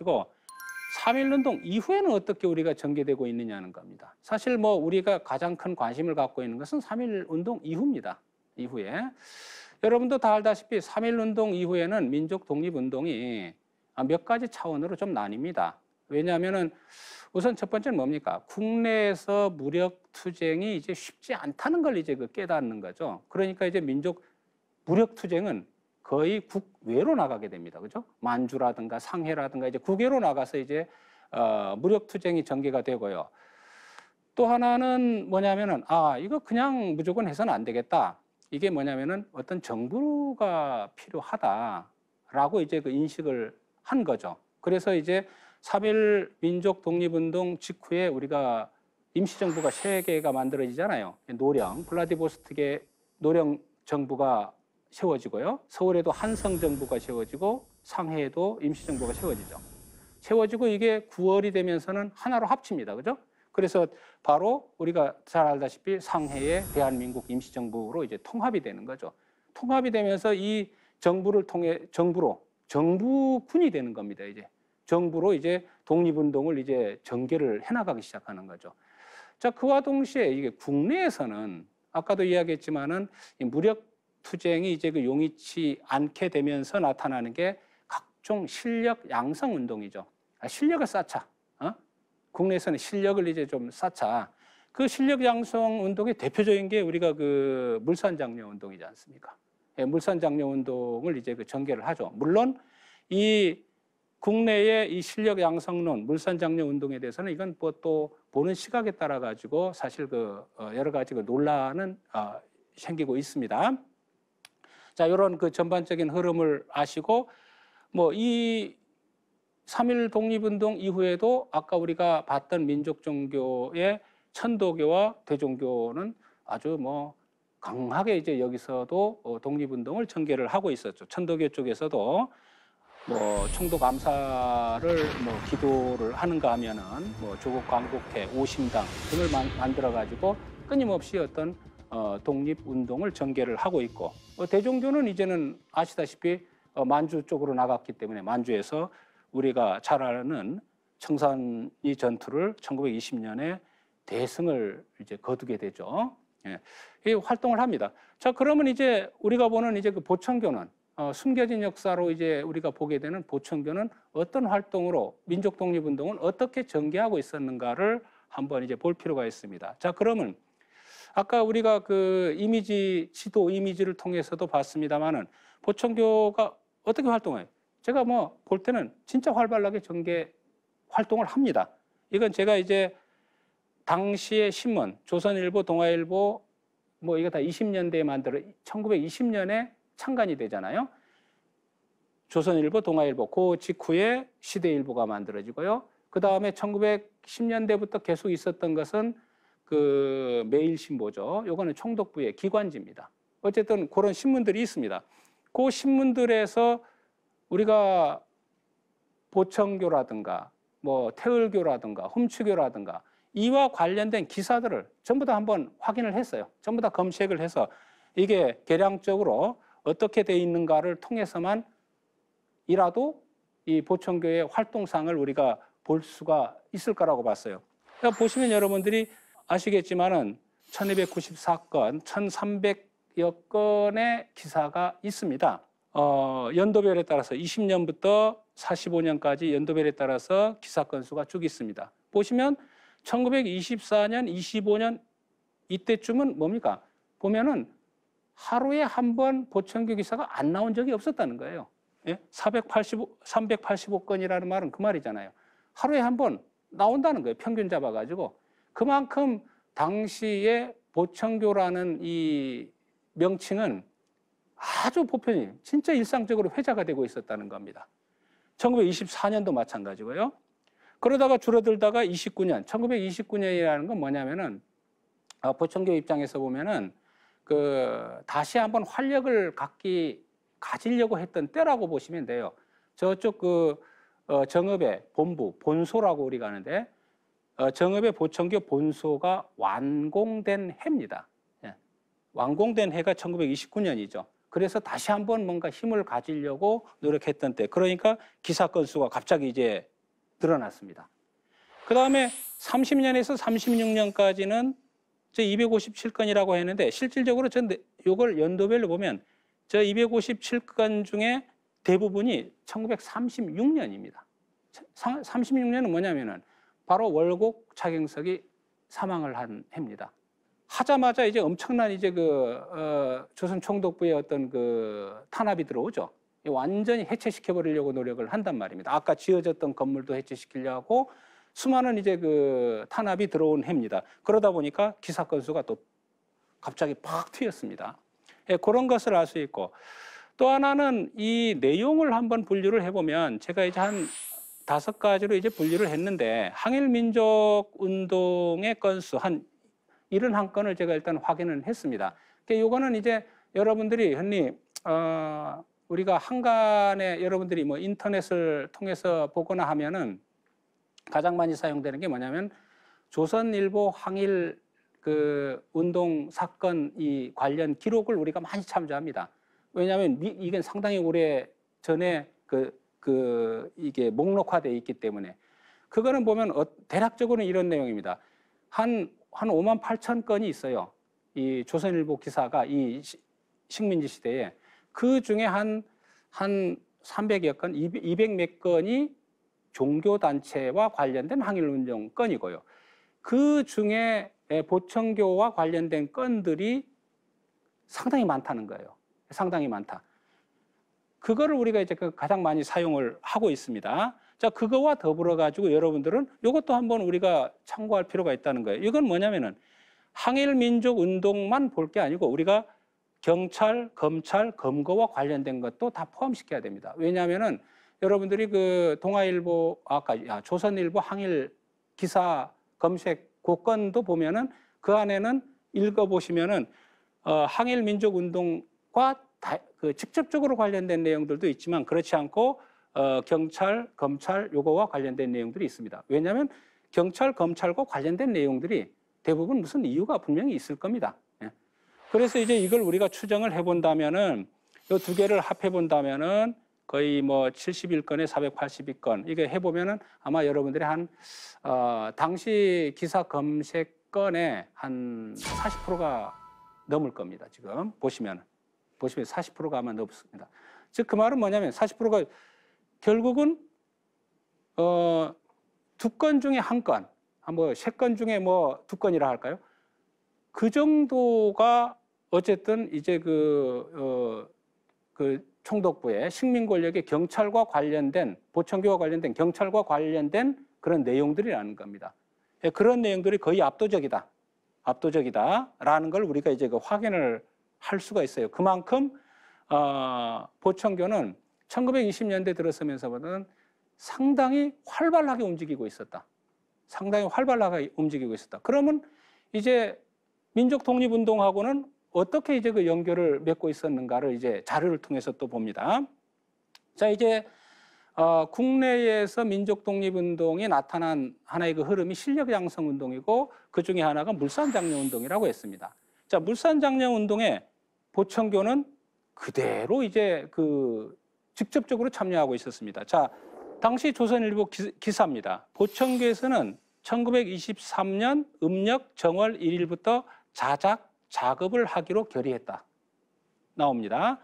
가지고 3.1운동 이후에는 어떻게 우리가 전개되고 있느냐는 겁니다. 사실 뭐 우리가 가장 큰 관심을 갖고 있는 것은 3.1운동 이후입니다. 이후에. 여러분도 다 알다시피 3.1운동 이후에는 민족 독립운동이 몇 가지 차원으로 좀 나뉩니다. 왜냐하면 우선 첫 번째는 뭡니까? 국내에서 무력 투쟁이 이제 쉽지 않다는 걸 이제 그 깨닫는 거죠. 그러니까 이제 민족 무력 투쟁은 거의 국외로 나가게 됩니다. 그죠? 만주라든가 상해라든가 이제 국외로 나가서 이제 어, 무력 투쟁이 전개가 되고요. 또 하나는 뭐냐면은 아 이거 그냥 무조건 해서는 안 되겠다. 이게 뭐냐면은 어떤 정부가 필요하다라고 이제 그 인식을 한 거죠. 그래서 이제 3일 민족 독립운동 직후에 우리가 임시정부가 세 개가 만들어지잖아요. 노령, 블라디보스틱의 노령 정부가 세워지고요. 서울에도 한성정부가 세워지고 상해에도 임시정부가 세워지죠. 세워지고 이게 9월이 되면서는 하나로 합칩니다. 그죠? 그래서 바로 우리가 잘 알다시피 상해의 대한민국 임시정부로 이제 통합이 되는 거죠. 통합이 되면서 이 정부를 통해 정부로 정부군이 되는 겁니다. 이제 정부로 이제 독립운동을 이제 전개를 해나가기 시작하는 거죠. 자 그와 동시에 이게 국내에서는 아까도 이야기했지만은 무력 투쟁이 이제 그 용이치 않게 되면서 나타나는 게 각종 실력 양성 운동이죠. 아, 실력을 쌓자. 어? 국내에서는 실력을 이제 좀 쌓자. 그 실력 양성 운동의 대표적인 게 우리가 그 물산 장려 운동이지 않습니까? 예, 물산 장려 운동을 이제 그 전개를 하죠. 물론 이 국내의 이 실력 양성론, 물산 장려 운동에 대해서는 이건 뭐또 보는 시각에 따라 가지고 사실 그 어, 여러 가지 그 논란은 어, 생기고 있습니다. 자, 이런 그 전반적인 흐름을 아시고 뭐 이 삼일 독립운동 이후에도 아까 우리가 봤던 민족 종교의 천도교와 대종교는 아주 뭐 강하게 이제 여기서도 어, 독립운동을 전개를 하고 있었죠. 천도교 쪽에서도 뭐 총독 감사를 뭐 기도를 하는가 하면은 뭐 조국 광복회 오심당 등을 만들어 가지고 끊임없이 어떤 어, 독립운동을 전개를 하고 있고 어, 대종교는 이제는 아시다시피 어, 만주 쪽으로 나갔기 때문에 만주에서 우리가 잘 아는 청산리 전투를 1920년에 대승을 이제 거두게 되죠. 예, 이 활동을 합니다. 자 그러면 이제 우리가 보는 이제 그 보천교는 어, 숨겨진 역사로 이제 우리가 보게 되는 보천교는 어떤 활동으로 민족 독립운동은 어떻게 전개하고 있었는가를 한번 이제 볼 필요가 있습니다. 자 그러면 아까 우리가 그 이미지 지도 이미지를 통해서도 봤습니다만은 보청교가 어떻게 활동해요? 제가 뭐 볼 때는 진짜 활발하게 전개 활동을 합니다. 이건 제가 이제 당시의 신문 조선일보, 동아일보 뭐이거다 20년대에 만들어 1920년에 창간이 되잖아요. 조선일보, 동아일보 그 직후에 시대일보가 만들어지고요. 그 다음에 1910년대부터 계속 있었던 것은 그 매일 신보죠. 요거는 총독부의 기관지입니다. 어쨌든 그런 신문들이 있습니다. 그 신문들에서 우리가 보청교라든가 뭐 태을교라든가 훔치교라든가 이와 관련된 기사들을 전부 다 한번 확인을 했어요. 전부 다 검색을 해서 이게 계량적으로 어떻게 돼 있는가를 통해서만 이라도 이 보청교의 활동상을 우리가 볼 수가 있을 거라고 봤어요. 그러니까 보시면 여러분들이 아시겠지만은 1294건, 1300여 건의 기사가 있습니다. 어, 연도별에 따라서 20년부터 45년까지 연도별에 따라서 기사 건수가 쭉 있습니다. 보시면 1924년, 25년 이때쯤은 뭡니까? 보면은 하루에 한 번 보청기 기사가 안 나온 적이 없었다는 거예요. 예? 485, 385건이라는 말은 그 말이잖아요. 하루에 한 번 나온다는 거예요. 평균 잡아가지고. 그만큼 당시에 보청교라는 이 명칭은 아주 보편이 진짜 일상적으로 회자가 되고 있었다는 겁니다. 1924년도 마찬가지고요. 그러다가 줄어들다가 29년, 1929년이라는 건 뭐냐면은 아, 보청교 입장에서 보면은 그 다시 한번 활력을 갖기 가지려고 했던 때라고 보시면 돼요. 저쪽 그 어, 정읍의 본부 본소라고 우리가 하는데 어, 정읍의 보청교 본소가 완공된 해입니다. 예. 완공된 해가 1929년이죠. 그래서 다시 한번 뭔가 힘을 가지려고 노력했던 때. 그러니까 기사 건수가 갑자기 이제 늘어났습니다. 그 다음에 30년에서 36년까지는 저 257건이라고 했는데 실질적으로 전 이걸 연도별로 보면 저 257건 중에 대부분이 1936년입니다. 36년은 뭐냐면은 바로 월곡 차경석이 사망을 한 해입니다. 하자마자 이제 엄청난 이제 그 어, 조선 총독부의 어떤 그 탄압이 들어오죠. 완전히 해체시켜 버리려고 노력을 한단 말입니다. 아까 지어졌던 건물도 해체시키려고 수많은 이제 그 탄압이 들어온 해입니다. 그러다 보니까 기사 건수가 또 갑자기 팍 튀었습니다. 예, 그런 것을 알 수 있고 또 하나는 이 내용을 한번 분류를 해보면 제가 이제 한 다섯 가지로 이제 분류를 했는데 항일 민족 운동의 건수 한 이런 한건을 제가 일단 확인을 했습니다. 그러 그러니까 이거는 이제 여러분들이 현님 어, 우리가 한간에 여러분들이 뭐 인터넷을 통해서 보거나 하면은 가장 많이 사용되는 게 뭐냐면 조선일보 항일 그 운동 사건 이 관련 기록을 우리가 많이 참조합니다. 왜냐하면 이건 상당히 오래 전에 그그 이게 목록화돼 있기 때문에 그거는 보면 어, 대략적으로는 이런 내용입니다. 한, 한 5만 8천 건이 있어요. 이 조선일보 기사가 이 시, 식민지 시대에 그 중에 한, 한 300여 건, 200 몇 건이 종교단체와 관련된 항일운동 건이고요. 그 중에 예, 보청교와 관련된 건들이 상당히 많다는 거예요. 상당히 많다. 그거를 우리가 이제 그 가장 많이 사용을 하고 있습니다. 자, 그거와 더불어 가지고 여러분들은 이것도 한번 우리가 참고할 필요가 있다는 거예요. 이건 뭐냐면은 항일 민족 운동만 볼 게 아니고 우리가 경찰, 검찰, 검거와 관련된 것도 다 포함시켜야 됩니다. 왜냐하면은 여러분들이 그 동아일보 아까 아, 조선일보 항일 기사 검색 고건도 보면은 그 안에는 읽어보시면은 어, 항일 민족 운동과 다, 그 직접적으로 관련된 내용들도 있지만 그렇지 않고 어, 경찰, 검찰 요거와 관련된 내용들이 있습니다. 왜냐하면 경찰, 검찰과 관련된 내용들이 대부분 무슨 이유가 분명히 있을 겁니다. 예. 그래서 이제 이걸 우리가 추정을 해본다면은 이두 개를 합해본다면은 거의 뭐 71건에 482건 이게 해보면은 아마 여러분들이 한 어, 당시 기사 검색 건에 한 40%가 넘을 겁니다. 지금 보시면은. 보시면 40%가 아마 넘습니다. 즉 그 말은 뭐냐면 40%가 결국은 어, 두건 중에 한 건, 아, 뭐세 건 중에 뭐 두 건이라 할까요? 그 정도가 어쨌든 이제 그, 어, 그 총독부의 식민 권력의 경찰과 관련된 보청교와 관련된 경찰과 관련된 그런 내용들이라는 겁니다. 예, 그런 내용들이 거의 압도적이다. 압도적이다라는 걸 우리가 이제 그 확인을 할 수가 있어요. 그만큼 어, 보청교는 1920년대 들어서면서보다는 상당히 활발하게 움직이고 있었다. 상당히 활발하게 움직이고 있었다. 그러면 이제 민족 독립운동하고는 어떻게 이제 그 연결을 맺고 있었는가를 이제 자료를 통해서 또 봅니다. 자, 이제 어, 국내에서 민족 독립운동이 나타난 하나의 그 흐름이 실력 양성 운동이고 그 중에 하나가 물산 장려 운동이라고 했습니다. 자, 물산장려 운동에 보청교는 그대로 이제 그 직접적으로 참여하고 있었습니다. 자, 당시 조선일보 기, 사입니다 보청교에서는 1923년 음력 정월 1일부터 자작 작업을 하기로 결의했다. 나옵니다.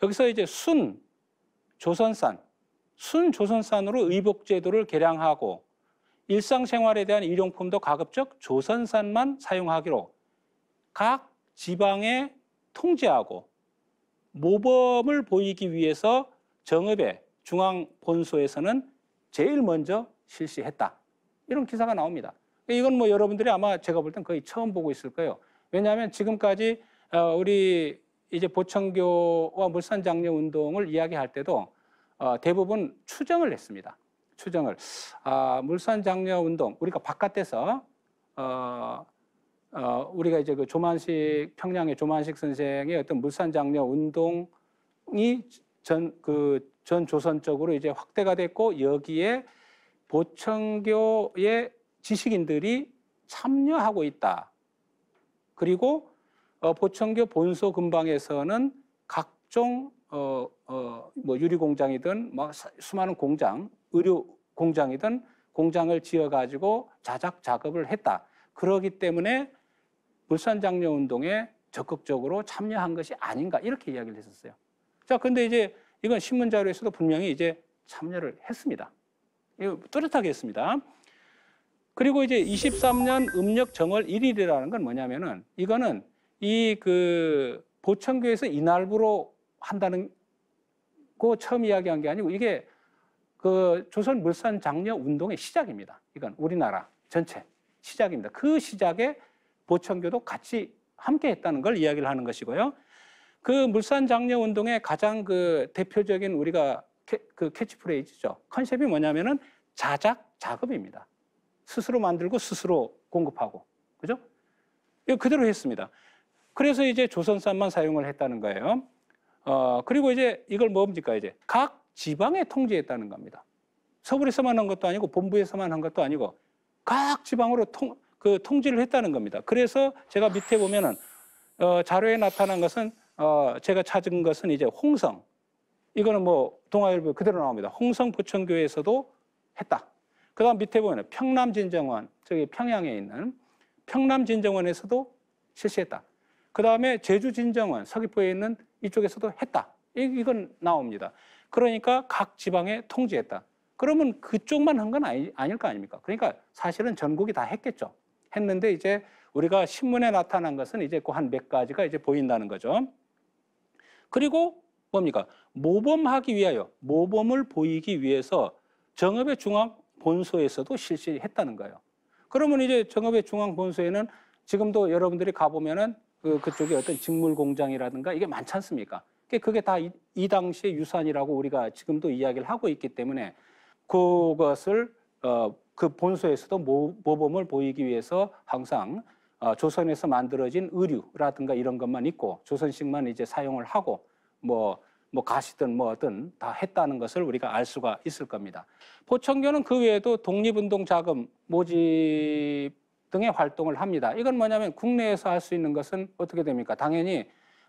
여기서 이제 순 조선산 순 조선산으로 의복 제도를 개량하고 일상생활에 대한 일용품도 가급적 조선산만 사용하기로 각 지방에 통제하고 모범을 보이기 위해서 정읍의 중앙 본소에서는 제일 먼저 실시했다. 이런 기사가 나옵니다. 이건 뭐 여러분들이 아마 제가 볼 땐 거의 처음 보고 있을 거예요. 왜냐하면 지금까지 어, 우리 이제 보청교와 물산장려 운동을 이야기할 때도 어, 대부분 추정을 했습니다. 추정을 아, 물산장려 운동 우리가 바깥에서 어, 어, 우리가 이제 그 조만식 평양의 조만식 선생의 어떤 물산 장려 운동이 전 그 전 조선적으로 이제 확대가 됐고 여기에 보청교의 지식인들이 참여하고 있다. 그리고 어, 보청교 본소 근방에서는 각종 어, 어, 뭐 유리 공장이든 뭐 수많은 공장, 의료 공장이든 공장을 지어 가지고 자작 작업을 했다. 그러기 때문에 울산 장려 운동에 적극적으로 참여한 것이 아닌가 이렇게 이야기를 했었어요. 자, 근데 이제 이건 신문 자료에서도 분명히 이제 참여를 했습니다. 뚜렷하게 했습니다. 그리고 이제 23년 음력 정월 1일이라는 건 뭐냐면은 이거는 이 그 보천교에서 이날부로 한다는 거 처음 이야기한 게 아니고 이게 그 조선 물산 장려 운동의 시작입니다. 이건 우리나라 전체 시작입니다. 그 시작에 보청교도 같이 함께 했다는 걸 이야기를 하는 것이고요. 그 물산 장려 운동의 가장 그 대표적인 우리가 캐, 그 캐치프레이즈죠. 컨셉이 뭐냐면은 자작 작업입니다. 스스로 만들고 스스로 공급하고. 그죠? 이 그대로 했습니다. 그래서 이제 조선산만 사용을 했다는 거예요. 어, 그리고 이제 이걸 뭡니까 이제 각 지방에 통제했다는 겁니다. 서울에서만 한 것도 아니고 본부에서만 한 것도 아니고 각 지방으로 통, 그 통지를 했다는 겁니다. 그래서 제가 밑에 보면은 어, 자료에 나타난 것은 어, 제가 찾은 것은 이제 홍성. 이거는 뭐 동아일보 그대로 나옵니다. 홍성 보천교회에서도 했다. 그다음 밑에 보면 평남진정원 저기 평양에 있는 평남진정원에서도 실시했다. 그다음에 제주진정원 서귀포에 있는 이쪽에서도 했다. 이건 나옵니다. 그러니까 각 지방에 통지했다. 그러면 그쪽만 한 건 아닐 거 아닙니까? 그러니까 사실은 전국이 다 했겠죠. 했는데 이제 우리가 신문에 나타난 것은 이제 그 한 몇 가지가 이제 보인다는 거죠. 그리고 뭡니까? 모범하기 위하여 모범을 보이기 위해서 정읍의 중앙 본소에서도 실시했다는 거예요. 그러면 이제 정읍의 중앙 본소에는 지금도 여러분들이 가보면은 그, 그쪽에 어떤 직물 공장이라든가 이게 많지 않습니까? 그게 다 이 당시의 유산이라고 우리가 지금도 이야기를 하고 있기 때문에 그것을 어, 그 본소에서도 모범을 보이기 위해서 항상 어, 조선에서 만들어진 의류라든가 이런 것만 있고 조선식만 이제 사용을 하고 뭐뭐 뭐 가시든 뭐든 다 했다는 것을 우리가 알 수가 있을 겁니다. 보청교는 그 외에도 독립운동 자금 모집 등의 활동을 합니다. 이건 뭐냐면 국내에서 할 수 있는 것은 어떻게 됩니까? 당연히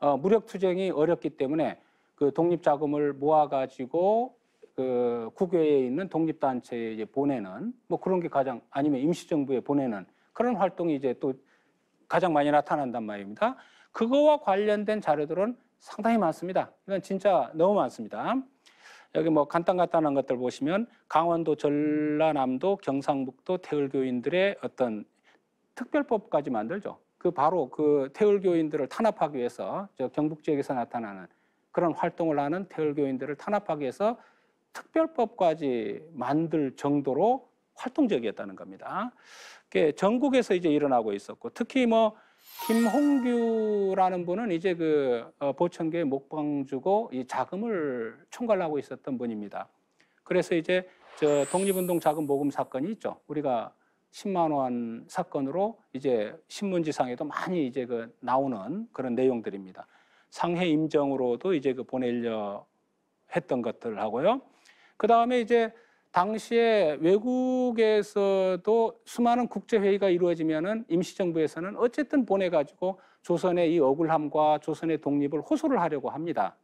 어, 무력 투쟁이 어렵기 때문에 그 독립 자금을 모아 가지고 그 국외에 있는 독립단체에 이제 보내는 뭐 그런 게 가장 아니면 임시정부에 보내는 그런 활동이 이제 또 가장 많이 나타난단 말입니다. 그거와 관련된 자료들은 상당히 많습니다. 이건 진짜 너무 많습니다. 여기 뭐 간단간단한 것들 보시면 강원도, 전라남도, 경상북도 태울교인들의 어떤 특별법까지 만들죠. 그 바로 그 태울교인들을 탄압하기 위해서 저 경북 지역에서 나타나는 그런 활동을 하는 태울교인들을 탄압하기 위해서 특별법까지 만들 정도로 활동적이었다는 겁니다. 전국에서 이제 일어나고 있었고 특히 뭐 김홍규라는 분은 이제 그보천교 어, 목방 주고 이 자금을 총괄하고 있었던 분입니다. 그래서 이제 저 독립운동 자금 모금 사건이 있죠. 우리가 10만 원 사건으로 이제 신문지상에도 많이 이제 그 나오는 그런 내용들입니다. 상해 임정으로도 이제 그 보내려 했던 것들 하고요. 그 다음에 이제 당시에 외국에서도 수많은 국제회의가 이루어지면은 임시정부에서는 어쨌든 보내가지고 조선의 이 억울함과 조선의 독립을 호소를 하려고 합니다.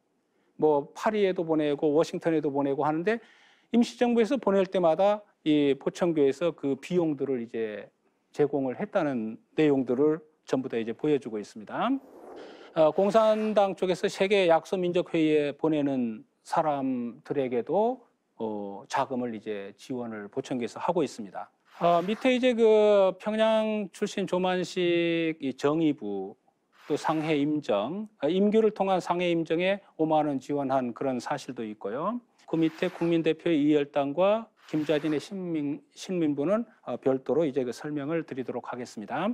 뭐 파리에도 보내고 워싱턴에도 보내고 하는데 임시정부에서 보낼 때마다 이 포천교에서 그 비용들을 이제 제공을 했다는 내용들을 전부 다 이제 보여주고 있습니다. 어, 공산당 쪽에서 세계 약소민족 회의에 보내는 사람들에게도 어, 자금을 이제 지원을 보청기에서 하고 있습니다. 어, 밑에 이제 그 평양 출신 조만식 이 정의부 또 상해 임정 아, 임규를 통한 상해 임정에 5만 원 지원한 그런 사실도 있고요. 그 밑에 국민대표 이열당과 김자진의 신민, 신민부는 어, 별도로 이제 그 설명을 드리도록 하겠습니다.